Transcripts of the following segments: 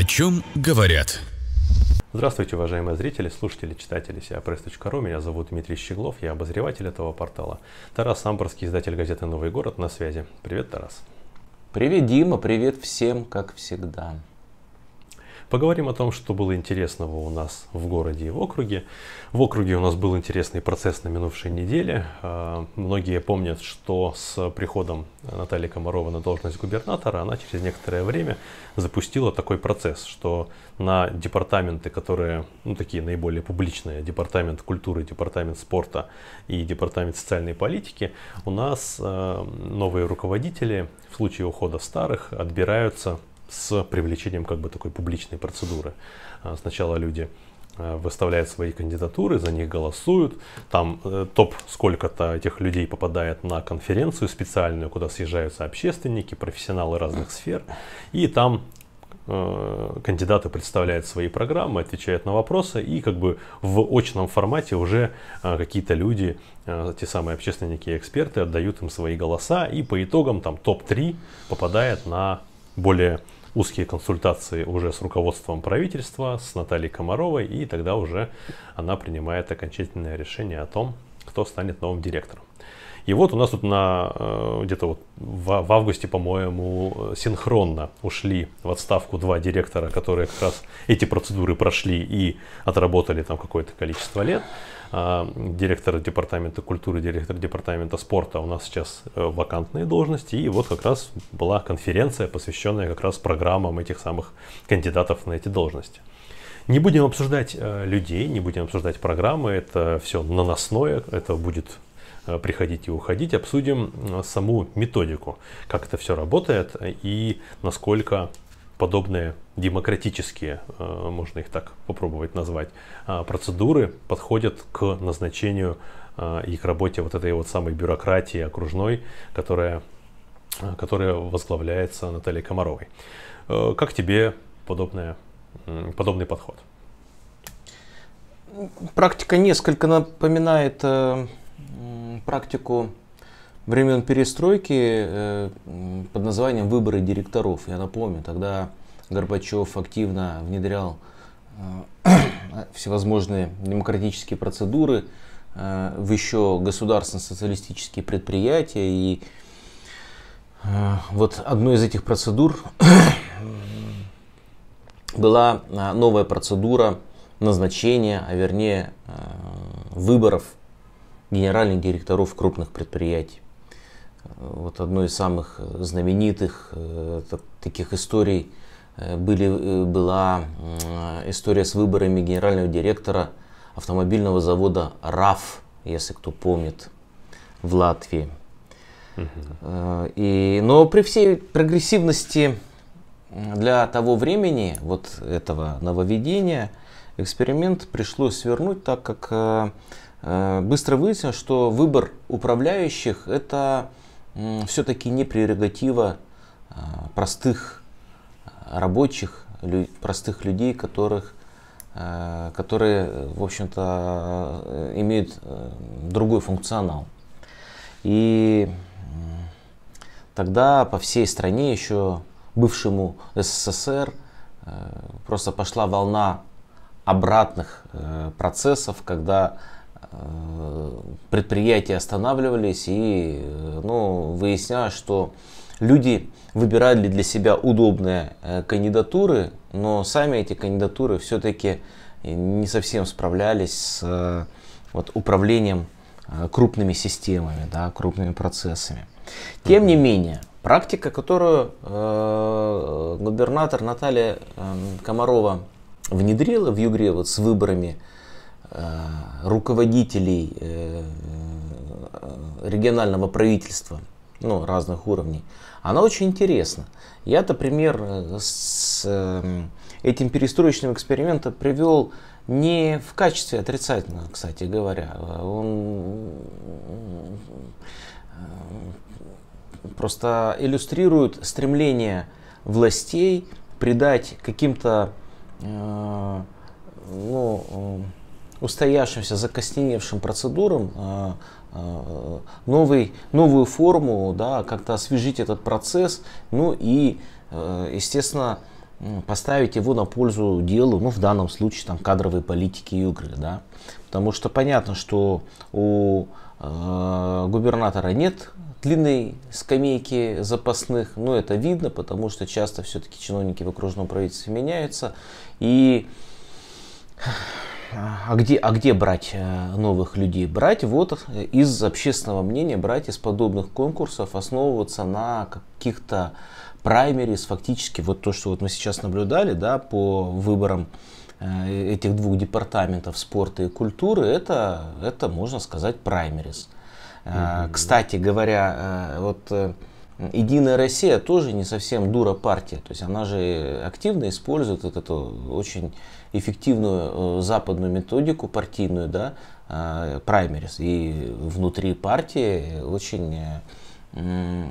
О чем говорят? Здравствуйте, уважаемые зрители, слушатели, читатели siapress.ru. Меня зовут Дмитрий Щеглов, я обозреватель этого портала. Тарас Самборский, издатель газеты «Новый город» на связи. Привет, Тарас. Привет, Дима, привет всем, как всегда. Поговорим о том, что было интересного у нас в городе и в округе. В округе у нас был интересный процесс на минувшей неделе. Э, многие помнят, что с приходом Натальи Комарова на должность губернатора она через некоторое время запустила такой процесс, что на департаменты, которые, ну, такие наиболее публичные, департамент культуры, департамент спорта и департамент социальной политики, у нас э, новые руководители в случае ухода старых отбираются с привлечением как бы такой публичной процедуры. А, сначала люди а, выставляют свои кандидатуры, за них голосуют. Там э, топ сколько-то этих людей попадает на конференцию специальную, куда съезжаются общественники, профессионалы разных сфер. И там э, кандидаты представляют свои программы, отвечают на вопросы и как бы в очном формате уже а, какие-то люди, те самые общественники и эксперты отдают им свои голоса и по итогам там топ-3 попадает на более узкие консультации уже с руководством правительства, с Натальей Комаровой, и тогда уже она принимает окончательное решение о том, кто станет новым директором. И вот у нас тут на э, где-то вот в, в августе, по-моему, синхронно ушли в отставку два директора, которые как раз эти процедуры прошли и отработали там какое-то количество лет. А, директора департамента культуры, директор департамента спорта. У нас сейчас э, вакантные должности. И вот как раз была конференция, посвященная как раз программам этих самых кандидатов на эти должности. Не будем обсуждать э, людей, не будем обсуждать программы. Это все наносное. Это будет э, приходить и уходить, обсудим саму методику, как это все работает и насколько подобные демократические, э, можно их так попробовать назвать, э, процедуры подходят к назначению э, и к работе вот этой вот самой бюрократии окружной, которая, которая возглавляется Натальей Комаровой. Как тебе подобное, подобный подход? Практика несколько напоминает практику времен перестройки э, под названием «Выборы директоров». Я напомню, тогда Горбачев активно внедрял э, всевозможные демократические процедуры э, в еще государственно-социалистические предприятия. И вот одной из этих процедур была новая процедура назначения, а вернее выборов генеральных директоров крупных предприятий. Вот одной из самых э, знаменитых э, таких историй э, были, была история с выборами генерального директора автомобильного завода РАФ, если кто помнит, в Латвии. И, но при всей прогрессивности для того времени, вот этого нововведения, эксперимент пришлось свернуть, так как быстро выяснилось, что выбор управляющих это все-таки не прерогатива а, простых а, рабочих, простых людей, которых, а, которые, в общем-то, э, имеют э, другой функционал. И тогда по всей стране еще бывшему СССР э, просто пошла волна обратных процессов, когда предприятия останавливались и э, ну, выяснялось, что люди выбирали для себя удобные э, кандидатуры, но сами эти кандидатуры все-таки э, не совсем справлялись с вот, управлением крупными системами, да, крупными процессами. Тем не менее, практика, которую э, губернатор Наталья э, Комарова внедрила в Югре вот, с выборами Э, руководителей э, э, регионального правительства ну, разных уровней, она очень интересна. Я, например, с этим перестроечным экспериментом привел не в качестве отрицательного, кстати говоря. А он просто иллюстрирует стремление властей придать каким-то ну, устоявшимся, закостеневшим процедурам а, а, новый, новую форму, да, как-то освежить этот процесс, ну и, э, естественно, поставить его на пользу делу, ну, в данном случае, там, кадровой политики Югры да. Потому что понятно, что у э, губернатора нет длинной скамейки запасных, но это видно, потому что часто все-таки чиновники в окружном правительстве меняются, и а где, а где брать э, новых людей? Брать вот э, из общественного мнения, брать из подобных конкурсов, основываться на каких-то праймерис, фактически вот то, что вот мы сейчас наблюдали, да, по выборам э, этих двух департаментов спорта и культуры, это, это можно сказать, праймерис. Mm-hmm. Кстати говоря, вот Единая Россия тоже не совсем дура партия, то есть она же активно использует вот эту очень эффективную э, западную методику партийную, да, э, праймерис. И внутри партии очень э,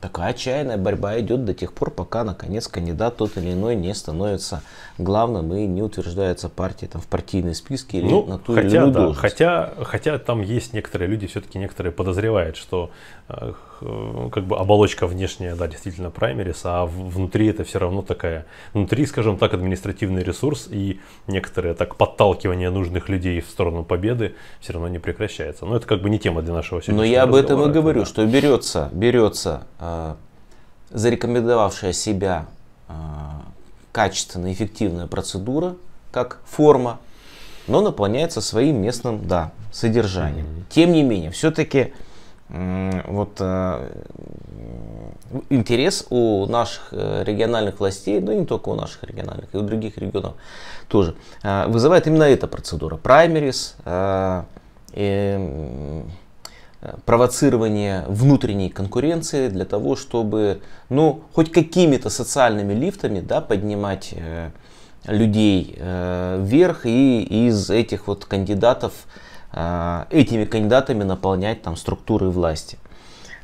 такая отчаянная борьба идет до тех пор, пока наконец кандидат тот или иной не становится главным и не утверждается партия там, в партийной списке или ну, на ту хотя, или иную да, должность. Хотя, хотя там есть некоторые люди, все-таки некоторые подозревают, что Э, как бы оболочка внешняя, да, действительно праймерис, а внутри это все равно такая, внутри, скажем так, административный ресурс и некоторое так подталкивание нужных людей в сторону победы все равно не прекращается. Но это как бы не тема для нашего сегодняшнего Но я об этом и говорю, это, да. что берется, берется э, зарекомендовавшая себя э, качественная, эффективная процедура, как форма, но наполняется своим местным, да, содержанием. Mm-hmm. Тем не менее, все-таки вот э, интерес у наших э, региональных властей, но ну, не только у наших региональных, и у других регионов тоже, э, вызывает именно эта процедура. Праймерис, провоцирование внутренней конкуренции для того, чтобы ну, хоть какими-то социальными лифтами да, поднимать людей вверх и из этих вот кандидатов Э, этими кандидатами наполнять там структуры власти.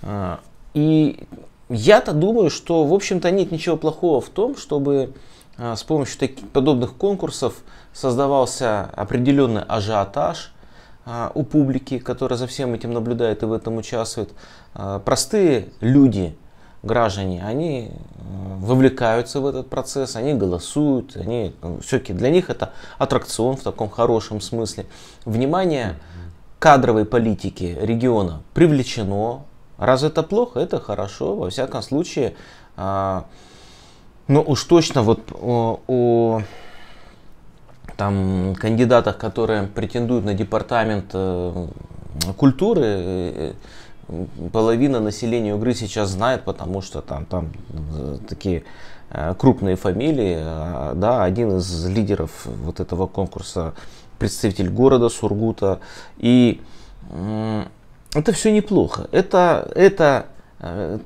Э, и я-то думаю, что, в общем-то, нет ничего плохого в том, чтобы э, с помощью таких подобных конкурсов создавался определенный ажиотаж у публики, которая за всем этим наблюдает и в этом участвует. Простые люди – граждане, они э, вовлекаются в этот процесс, они голосуют, они ну, все-таки для них это аттракцион в таком хорошем смысле. Внимание кадровой политики региона привлечено. Раз это плохо, это хорошо. Во всяком случае, а, Но ну, уж точно вот о, о там кандидатах, которые претендуют на департамент э, культуры, э, половина населения Угры сейчас знает, потому что там, там э, такие э, крупные фамилии. Э, да, один из лидеров вот этого конкурса представитель города Сургута. И это все неплохо. Это, это а,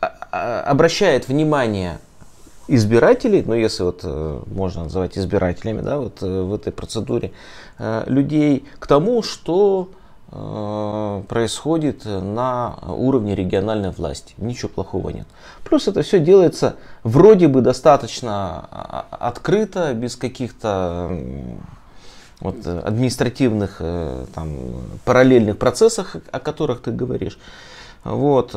а, обращает внимание избирателей, ну если вот можно называть избирателями, да, вот в этой процедуре людей к тому, что Э, происходит на уровне региональной власти. Ничего плохого нет. Плюс это все делается вроде бы достаточно а, а, открыто, без каких-то вот, э, административных э, там, параллельных процессов, о которых ты говоришь. Вот.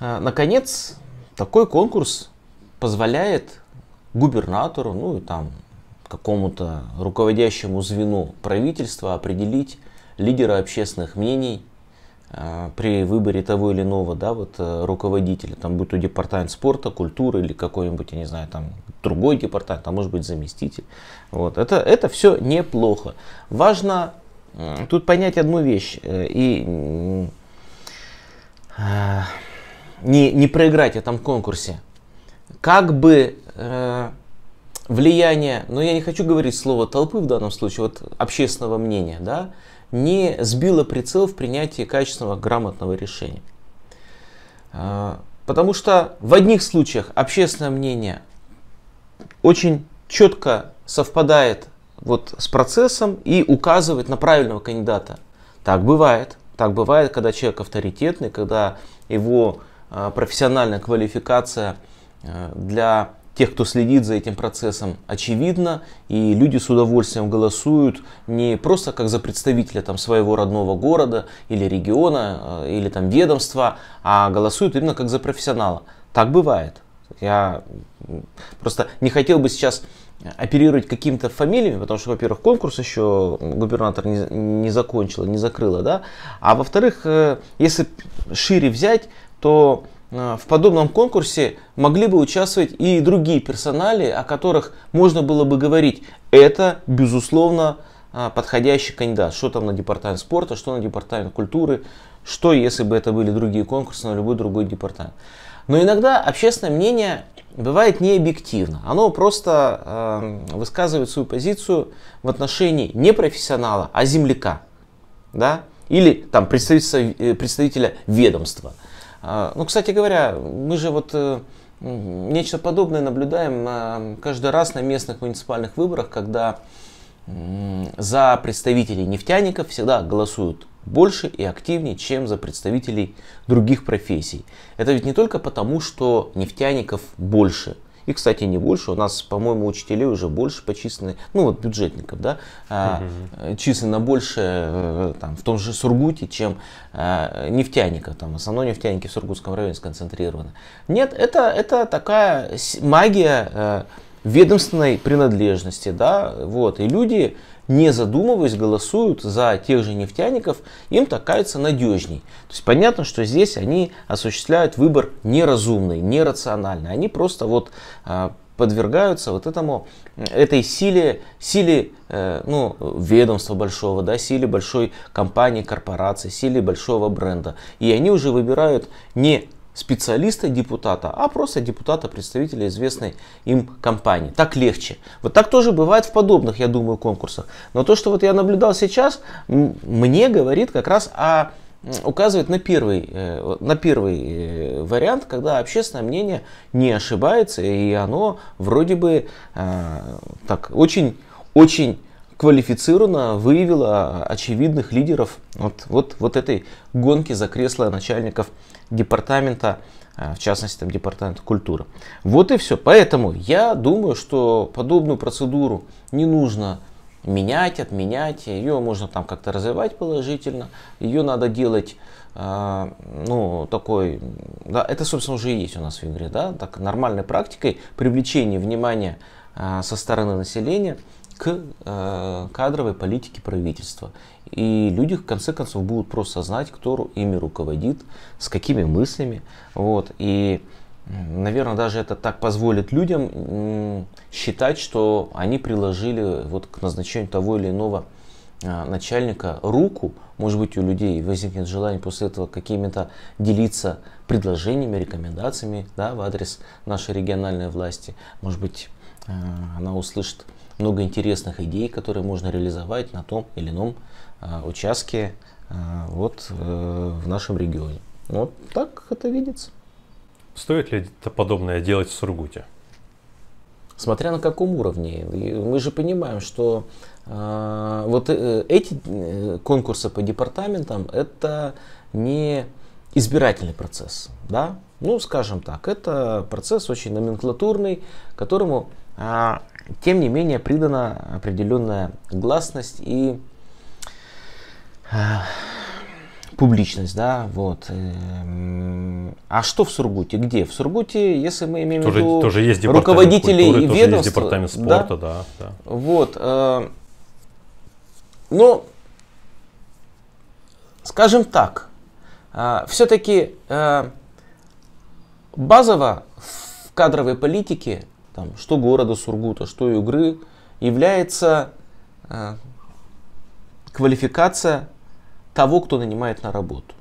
Наконец, такой конкурс позволяет губернатору, ну и там какому-то руководящему звену правительства определить лидера общественных мнений а, при выборе того или иного да, вот, э, руководителя, там, будь то департамент спорта, культуры или какой-нибудь, я не знаю, там, другой департамент, а может быть заместитель. Вот. Это, это все неплохо. Важно тут понять одну вещь э, и а, не, не проиграть в этом конкурсе. Как бы э, влияние, но ну, я не хочу говорить слово толпы в данном случае, вот общественного мнения, да, не сбила прицел в принятии качественного, грамотного решения. А, потому что в одних случаях общественное мнение очень четко совпадает вот с процессом и указывает на правильного кандидата. Так бывает. Так бывает, когда человек авторитетный, когда его а, профессиональная квалификация а, для тех, кто следит за этим процессом, очевидно, и люди с удовольствием голосуют не просто как за представителя там, своего родного города или региона, э, или там ведомства, а голосуют именно как за профессионала. Так бывает. Я просто не хотел бы сейчас э, оперировать какими-то фамилиями, потому что, во-первых, конкурс еще губернатор не, не закончила, не закрыла, да, а во-вторых, э, если шире взять, то а, в подобном конкурсе могли бы участвовать и другие персонали, о которых можно было бы говорить. Это, безусловно, а, подходящий кандидат. Что там на департамент спорта, что на департамент культуры, что если бы это были другие конкурсы на любой другой департамент. Но иногда общественное мнение бывает необъективно. Оно просто э, высказывает свою позицию в отношении не профессионала, а земляка. Да? Или там, представителя, э, представителя ведомства – а, ну, кстати говоря, мы же вот э, нечто подобное наблюдаем а, каждый раз на местных муниципальных выборах, когда за представителей нефтяников всегда голосуют больше и активнее, чем за представителей других профессий. Это ведь не только потому, что нефтяников больше – и, кстати, не больше. У нас, по-моему, учителей уже больше почислено, ну вот бюджетников, да, угу. численно больше э, там, в том же Сургуте, чем э, нефтяников. Там, основной нефтяники в Сургутском районе сконцентрированы. Нет, это, это такая магия э, ведомственной принадлежности, да, вот, и люди, не задумываясь, голосуют за тех же нефтяников, им такается кажется надежней. То есть понятно, что здесь они осуществляют выбор неразумный, нерациональный, они просто вот а, подвергаются вот этому, этой силе, силе э, ну, ведомства большого, да, силе большой компании, корпорации, силе большого бренда. И они уже выбирают не специалиста-депутата, а просто депутата-представителя известной им компании. Так легче. Вот так тоже бывает в подобных, я думаю, конкурсах. Но то, что вот я наблюдал сейчас, мне говорит как раз о указывает на первый, э, на первый э, вариант, когда общественное мнение не ошибается, и оно вроде бы э, так очень, очень квалифицированно выявила очевидных лидеров вот, вот, вот этой гонки за кресло начальников департамента, э, в частности, там, департамента культуры. Вот и все. Поэтому я думаю, что подобную процедуру не нужно менять, отменять, ее можно там как-то развивать положительно, ее надо делать, э, ну, такой, да, это, собственно, уже есть у нас в игре, да, так нормальной практикой привлечения внимания э, со стороны населения – к э, кадровой политике правительства. И люди в конце концов будут просто знать, кто ими руководит, с какими мыслями. Вот. И, наверное, даже это так позволит людям считать, что они приложили вот к назначению того или иного э, начальника руку, может быть, у людей возникнет желание после этого какими-то делиться предложениями, рекомендациями да, в адрес нашей региональной власти. Может быть, э, она услышит много интересных идей, которые можно реализовать на том или ином а, участке а, вот э, в нашем регионе. Вот так это видится. Стоит ли это подобное делать в Сургуте? Смотря на каком уровне. Мы же понимаем, что э, вот э, эти э, конкурсы по департаментам это не избирательный процесс, да? Ну, скажем так, это процесс очень номенклатурный, которому э, тем не менее, придана определенная гласность и э, публичность, да, вот. Э, а что в Сургуте? Где? В Сургуте, если мы имеем тоже, в виду тоже есть руководителей культуры, ведомств, тоже есть департамент спорта, да, да, да. вот. Э, но, ну, скажем так, э, все-таки э, базово в кадровой политике там, что города Сургута, что Югры, является э, квалификация того, кто нанимает на работу.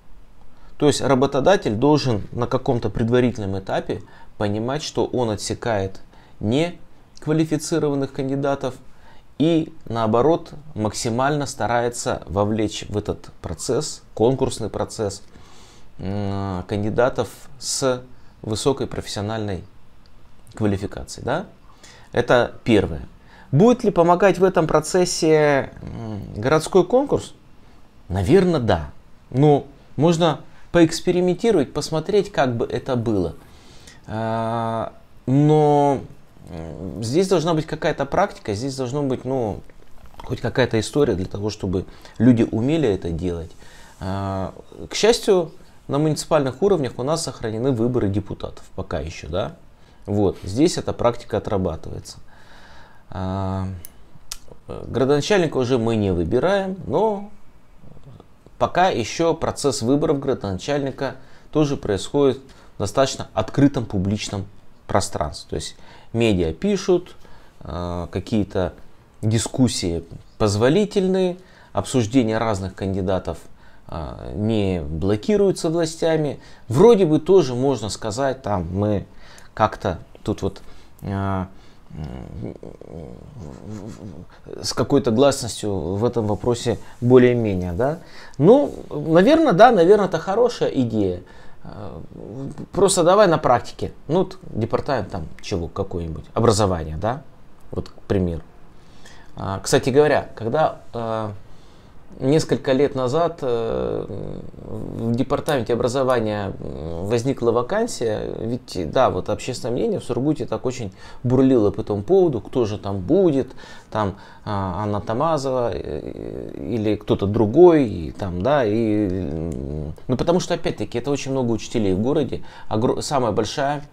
То есть работодатель должен на каком-то предварительном этапе понимать, что он отсекает не квалифицированных кандидатов и наоборот максимально старается вовлечь в этот процесс, конкурсный процесс, кандидатов с высокой профессиональной квалификации. Да? Это первое. Будет ли помогать в этом процессе городской конкурс? Наверное, да. Но ну, можно поэкспериментировать, посмотреть, как бы это было. А, но здесь должна быть какая-то практика, здесь должно быть, ну, хоть какая-то история для того, чтобы люди умели это делать. А, к счастью, на муниципальных уровнях у нас сохранены выборы депутатов пока еще, да. Вот, здесь эта практика отрабатывается. А, градоначальника уже мы не выбираем, но пока еще процесс выборов градоначальника тоже происходит в достаточно открытом публичном пространстве. То есть медиа пишут, а, какие-то дискуссии позволительные, обсуждение разных кандидатов а, не блокируются властями. Вроде бы тоже можно сказать, там мы как-то тут вот э, с какой-то гласностью в этом вопросе более-менее, да? Ну, наверное, да, наверное, это хорошая идея. Э, просто давай на практике. Ну, департамент там чего, какое-нибудь, образование, да? Вот, к примеру. А, кстати говоря, когда э, несколько лет назад э, в департаменте образования возникла вакансия, ведь да, вот общественное мнение в Сургуте так очень бурлило по этому поводу, кто же там будет, там а, Анна Тамазова э, э, или кто-то другой, и, там, да, и, ну потому что опять-таки это очень много учителей в городе, а самая большая,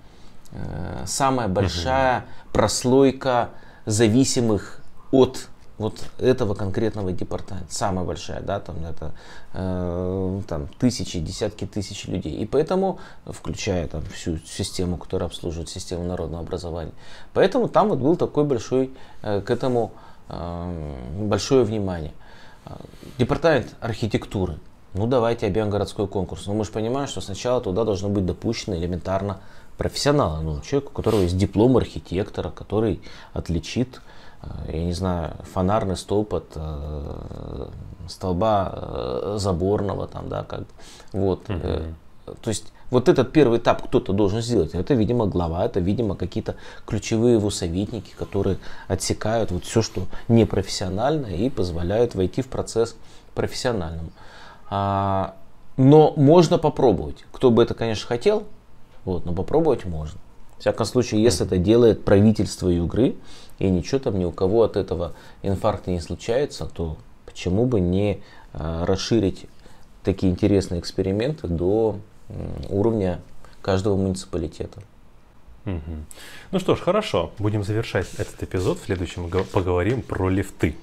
самая большая прослойка зависимых от вот этого конкретного департамента. Самая большая, да, там это э, там, тысячи, десятки тысяч людей. И поэтому, включая там всю систему, которая обслуживает систему народного образования, поэтому там вот был такой большой э, к этому э, большое внимание. Э, департамент архитектуры. Ну давайте объявим городской конкурс. Но ну, мы же понимаем, что сначала туда должны быть допущены элементарно профессионалы. Ну, человек, у которого есть диплом архитектора, который отличит Э, я не знаю, фонарный столб от э, столба э, заборного, там, да, как бы. Вот. Угу. Э, то есть вот этот первый этап кто-то должен сделать. Это, видимо, глава, это, видимо, какие-то ключевые его советники, которые отсекают вот все, что непрофессионально и позволяют войти в процесс профессиональному. А, но можно попробовать. Кто бы это, конечно, хотел, вот, но попробовать можно. В всяком случае, если это делает правительство Югры, и ничего там ни у кого от этого инфаркта не случается, то почему бы не а, расширить такие интересные эксперименты до уровня каждого муниципалитета. Угу. Ну что ж, хорошо. Будем завершать этот эпизод. В следующем поговорим про лифты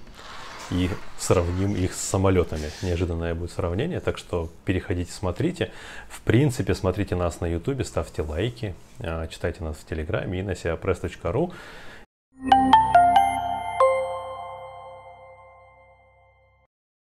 и сравним их с самолетами. Неожиданное будет сравнение, так что переходите, смотрите. В принципе, смотрите нас на YouTube, ставьте лайки, а, читайте нас в Телеграме и на siapress.ru. Música